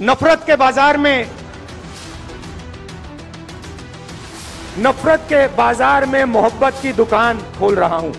नफरत के बाजार में नफरत के बाजार में मोहब्बत की दुकान खोल रहा हूं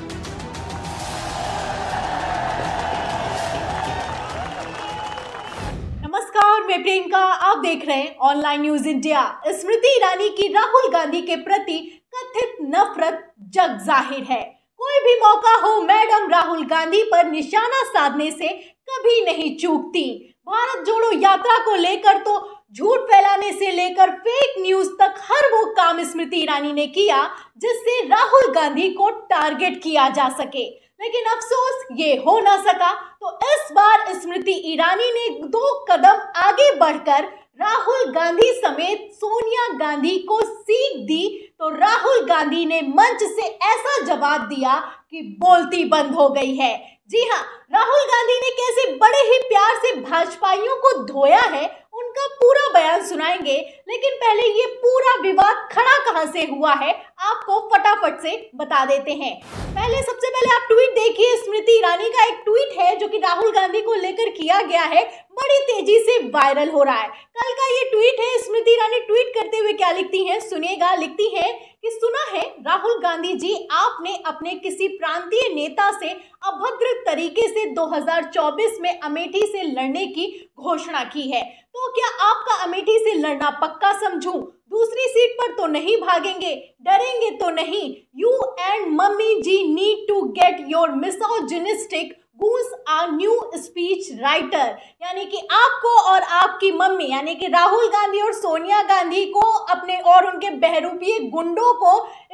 नमस्कार मैं प्रियंका आप देख रहे हैं online news India Smriti Irani की राहुल गांधी के प्रति कथित नफरत जग जाहिर है कोई भी मौका हो मैडम राहुल गांधी पर निशाना साधने से कभी नहीं चूकती भारत जोड़ो यात्रा को लेकर तो झूठ फैलाने से लेकर फेक न्यूज तक हर वो काम स्मृति ईरानी ने किया जिससे राहुल गांधी को टारगेट किया जा सके लेकिन अफसोस ये हो ना सका तो इस बार स्मृति ईरानी ने दो कदम आगे बढ़कर राहुल गांधी समेत सोनिया गांधी को सीख दी तो राहुल गांधी ने मंच से ऐसा जवाब दिया कि बोलती बंद हो गई है जी हाँ राहुल गांधी ने कैसे बड़े ही प्यार से भाजपाइयों को धोया है उन उनका पूरा बयान सुनाएंगे लेकिन पहले ये पूरा विवाद खड़ा कहां से हुआ है आपको फटाफट से बता देते हैं पहले सबसे पहले आप ट्वीट देखिए स्मृति ईरानी का एक ट्वीट है जो कि राहुल गांधी को लेकर किया गया है बड़ी तेजी से वायरल हो रहा है कल का ये ट्वीट है स्मृति ईरानी ट्वीट करते हुए क्या लिखती है सुनेगा लिखती है कि सुना है राहुल गांधी जी आपने अपने किसी प्रांतीय नेता से अभद्र तरीके से 2024 में अमेठी से लड़ने की घोषणा की है तो क्या क्या आपका अमेठी से लड़ना पक्का समझू दूसरी सीट पर तो नहीं भागेंगे डरेंगे तो नहीं you and mummy ji need to get your misogynistic who's are new speech writer यानी कि आपको और आपकी मम्मी यानी कि राहुल गांधी और सोनिया गांधी को अपने और उनके बहरूपीय गुंडों को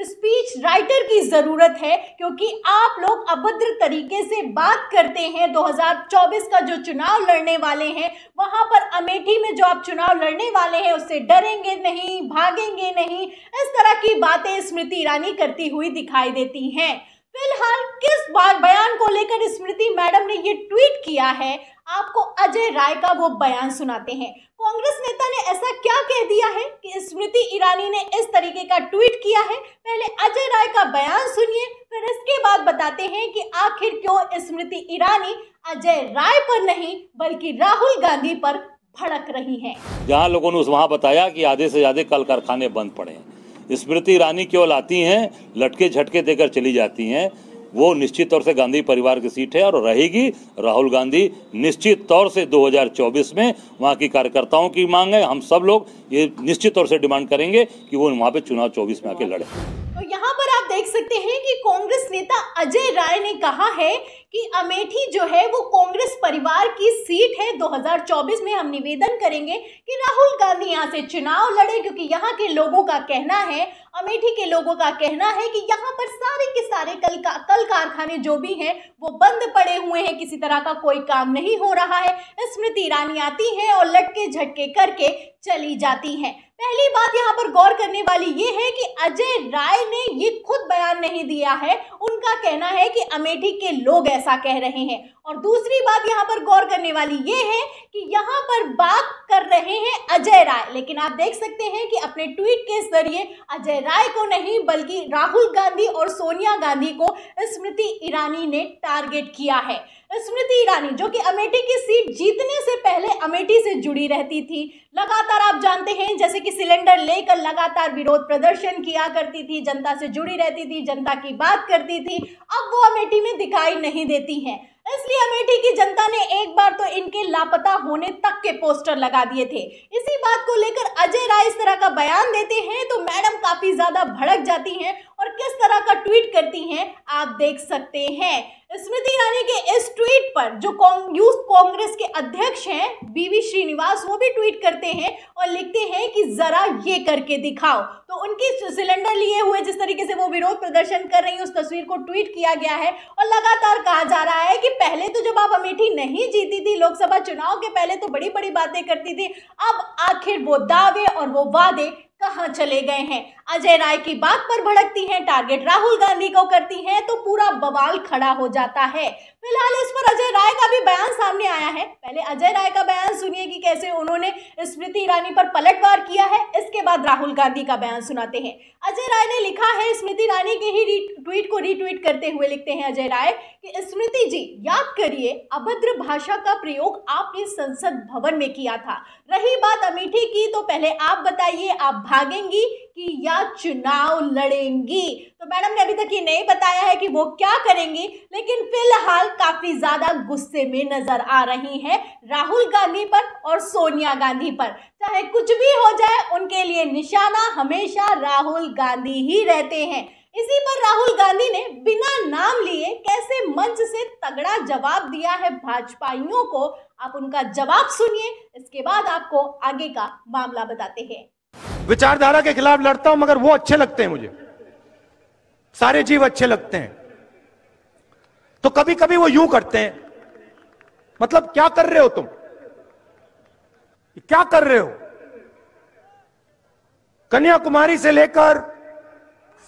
स्पीच राइटर की ज़रूरत है क्योंकि आप लोग अभद्र तरीके से बात करते हैं 2024 का जो चुनाव लड़ने वाले हैं वहां पर अमेठी में जो आप चुनाव लड़ने वाले हैं उससे डरेंगे नहीं भागेंगे नहीं इस तरह की बातें स्मृति ईरानी करती हुई दिखाई देती हैं फिलहाल किस बयान को लेकर स्मृति मैडम ने ये ट्वीट किया है आपको अजय राय का वो बयान सुनाते हैं कांग्रेस नेता ने ऐसा क्या कह दिया है कि स्मृति ईरानी ने इस तरीके का ट्वीट किया है पहले अजय राय का बयान सुनिए फिर इसके बाद बताते हैं कि आखिर क्यों स्मृति ईरानी अजय राय पर नहीं बल्कि राहुल गांधी पर भड़क रही है जहाँ लोगों ने वहाँ बताया कि आधे से ज्यादा कल कारखाने बंद पड़े हैं स्मृति ईरानी केवल आती हैं लटके झटके देकर चली जाती हैं वो निश्चित तौर से गांधी परिवार की सीट है और रहेगी राहुल गांधी निश्चित तौर से 2024 में वहाँ की कार्यकर्ताओं की मांग है हम सब लोग ये निश्चित तौर से डिमांड करेंगे कि वो वहाँ पे चुनाव 24 में आके लड़े तो यहाँ पर आप देख सकते हैं कि कांग्रेस नेता अजय राय ने कहा है कि अमेठी जो है वो कांग्रेस परिवार की सीट है 2024 में हम निवेदन करेंगे कि राहुल गांधी यहाँ से चुनाव लड़े क्योंकि यहाँ के लोगों का कहना है अमेठी के लोगों का कहना है कि यहाँ पर सारे के सारे कल का, कल कारखाने जो भी हैं वो बंद पड़े हुए हैं किसी तरह का कोई काम नहीं हो रहा है स्मृति ईरानी आती है और लटके झटके करके चली जाती है पहली बात यहाँ पर गौर करने वाली ये है कि अजय राय ने ये खुद बयान नहीं दिया है उनका कहना है कि अमेठी के लोग ऐसे ऐसा कह रहे हैं और दूसरी बात यहाँ पर गौर करने वाली ये है कि यहाँ पर बात कर रहे हैं अजय राय लेकिन आप देख सकते हैं कि अपने ट्वीट के जरिए अजय राय को नहीं बल्कि राहुल गांधी और सोनिया गांधी को स्मृति ईरानी ने टारगेट किया है स्मृति ईरानी जो कि अमेठी की सीट जीतने से पहले अमेठी से जुड़ी रहती थी लगातार आप जानते हैं जैसे कि सिलेंडर लेकर लगातार विरोध प्रदर्शन किया करती थी जनता से जुड़ी रहती थी जनता की बात करती थी अब वो अमेठी में दिखाई नहीं देती हैं इसलिए अमेठी की जनता ने एक बार तो इनके लापता होने तक के पोस्टर लगा दिए थे इसी बात को लेकर अजय राय इस तरह का बयान देते हैं तो मैडम काफी ज्यादा भड़क जाती हैं और किस तरह का ट्वीट करती हैं आप देख सकते हैं स्मृति ईरानी के इस ट्वीट पर जो यूथ कांग्रेस के अध्यक्ष हैं बीवी श्रीनिवास वो भी ट्वीट करते हैं और लिखते हैं कि जरा ये करके दिखाओ तो उनकी सिलेंडर लिए हुए जिस तरीके से वो विरोध प्रदर्शन कर रही है उस तस्वीर को ट्वीट किया गया है और लगातार कहा जा रहा है कि पहले तो जब आप अमेठी नहीं जीती थी लोकसभा चुनाव के पहले तो बड़ी बड़ी बातें करती थी अब आखिर वो दावे और वो वादे कहा चले गए हैं अजय राय की बात पर भड़कती हैं टारगेट राहुल गांधी को करती हैं तो पूरा बवाल खड़ा हो जाता है फिलहाल इस पर अजय राय का भी बयान सामने आया है पहले अजय राय का बयान सुनिए कि कैसे उन्होंने स्मृति ईरानी पर पलटवार किया है इसके बाद राहुल गांधी का बयान सुनाते हैं अजय राय ने लिखा है स्मृति ईरानी के ही ट्वीट को रीट्वीट करते हुए लिखते हैं अजय राय कि स्मृति जी याद करिए अभद्र भाषा का प्रयोग आपने संसद भवन में किया था रही बात अमीठी की तो पहले आप बताइए आप भागेंगी की या चुनाव लड़ेंगी तो मैडम ने अभी तक ये नहीं बताया है कि वो क्या करेंगी लेकिन फिलहाल काफी ज्यादा गुस्से में नजर आ रही हैं राहुल गांधी पर और सोनिया गांधी पर चाहे कुछ भी हो जाए उनके लिए निशाना हमेशा राहुल गांधी ही रहते हैं इसी पर राहुल गांधी ने बिना नाम लिए कैसे मंच से तगड़ा जवाब दिया है भाजपाइयों को आप उनका जवाब सुनिए इसके बाद आपको आगे का मामला बताते हैं विचारधारा के खिलाफ लड़ता हूं मगर वो अच्छे लगते हैं मुझे सारे जीव अच्छे लगते हैं तो कभी कभी वो यूं करते हैं मतलब क्या कर रहे हो तुम क्या कर रहे हो कन्याकुमारी से लेकर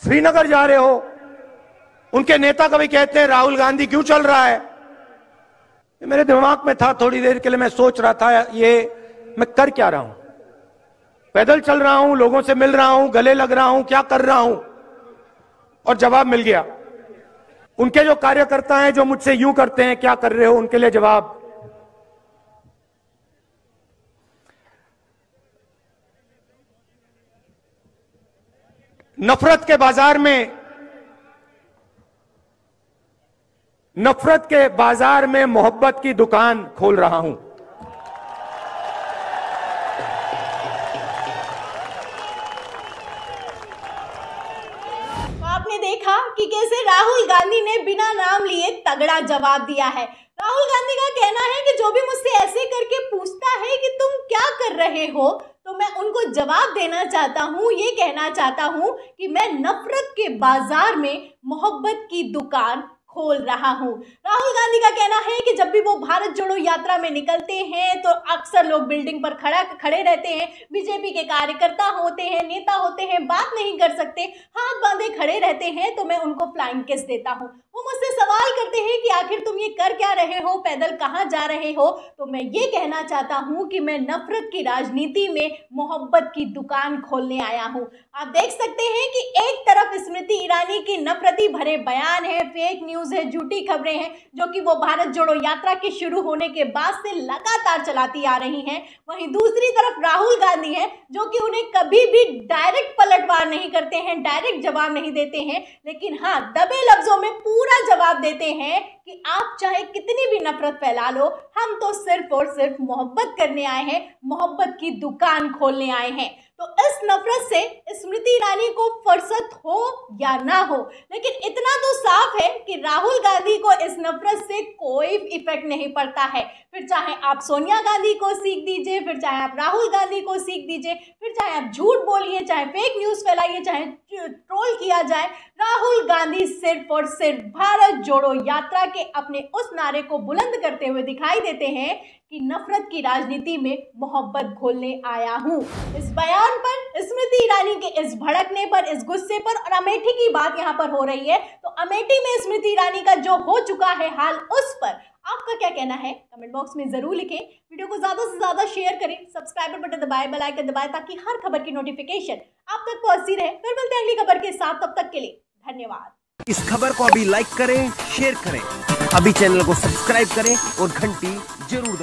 श्रीनगर जा रहे हो उनके नेता कभी कहते हैं राहुल गांधी क्यों चल रहा है मेरे दिमाग में था थोड़ी देर के लिए मैं सोच रहा था ये मैं कर क्या रहा हूं पैदल चल रहा हूं लोगों से मिल रहा हूं गले लग रहा हूं क्या कर रहा हूं और जवाब मिल गया उनके जो कार्यकर्ता हैं जो मुझसे यूं करते हैं क्या कर रहे हो उनके लिए जवाब नफरत के बाजार में नफरत के बाजार में मोहब्बत की दुकान खोल रहा हूं आपने देखा कि कैसे राहुल गांधी ने बिना नाम लिए तगड़ा जवाब दिया है राहुल गांधी का कहना है कि जो भी मुझसे ऐसे करके पूछता है कि तुम क्या कर रहे हो तो मैं उनको जवाब देना चाहता हूँ ये कहना चाहता हूँ कि मैं नफरत के बाजार में मोहब्बत की दुकान खोल रहा हूं राहुल गांधी का कहना है कि जब भी वो भारत जोड़ो यात्रा में निकलते हैं तो अक्सर लोग बिल्डिंग पर खड़ा खड़े रहते हैं बीजेपी के कार्यकर्ता होते हैं नेता होते हैं बात नहीं कर सकते हाथ बांधे खड़े रहते हैं तो मैं उनको फ्लाइंग किस देता हूँ वो मुझसे सवाल करते हैं कि आखिर तुम ये कर क्या रहे हो पैदल कहाँ जा रहे हो तो मैं ये कहना चाहता हूँ कि मैं नफरत की राजनीति में मोहब्बत की दुकान खोलने आया हूँ आप देख सकते हैं कि एक तरफ स्मृति ईरानी की नफरती भरे बयान है फेक न्यूज़ है झूठी खबरें हैं जो कि वो भारत जोड़ो यात्रा के शुरू होने के बाद से लगातार चलाती आ रही हैं वहीं दूसरी तरफ राहुल गांधी हैं जो कि उन्हें कभी भी डायरेक्ट पलटवार नहीं करते हैं डायरेक्ट जवाब नहीं देते हैं लेकिन हाँ दबे लफ्जों में जवाब देते हैं कि आप चाहे कितनी भी नफरत फैला लो हम तो सिर्फ और सिर्फ मोहब्बत करने आए हैं मोहब्बत की दुकान खोलने आए हैं तो इस नफरत से स्मृति ईरानी को फुर्सत हो या ना हो लेकिन इतना तो साफ है कि राहुल गांधी को इस नफरत से कोई इफेक्ट नहीं पड़ता है फिर चाहे आप सोनिया गांधी को सीख दीजिए फिर चाहे आप राहुल गांधी को सीख दीजिए फिर चाहे आप झूठ बोलिए चाहे फेक न्यूज़ फैलाइए चाहे ट्रोल किया जाए राहुल गांधी सिर्फ और सिर्फ भारत जोड़ो यात्रा के अपने उस नारे को बुलंद करते हुए दिखाई देते हैं कि नफरत की राजनीति में मोहब्बत घोलने आया हूं इस बयान पर स्मृति ईरानी के इस भड़कने पर इस गुस्से पर और अमेठी की बात यहाँ पर हो रही है तो अमेठी में स्मृति ईरानी का जो हो चुका है हाल उस पर आपका क्या कहना है कमेंट बॉक्स में ज़रूर लिखें वीडियो को ज़्यादा से ज़्यादा शेयर करें सब्सक्राइबर बटन दबाए बेल आइकन दबाए ताकि हर खबर की नोटिफिकेशन आप तक पहुंचती रहे फिर मिलते हैं अगली खबर के साथ तब तक के लिए धन्यवाद इस खबर को अभी लाइक करें शेयर करें अभी चैनल को सब्सक्राइब करें और घंटी जरूर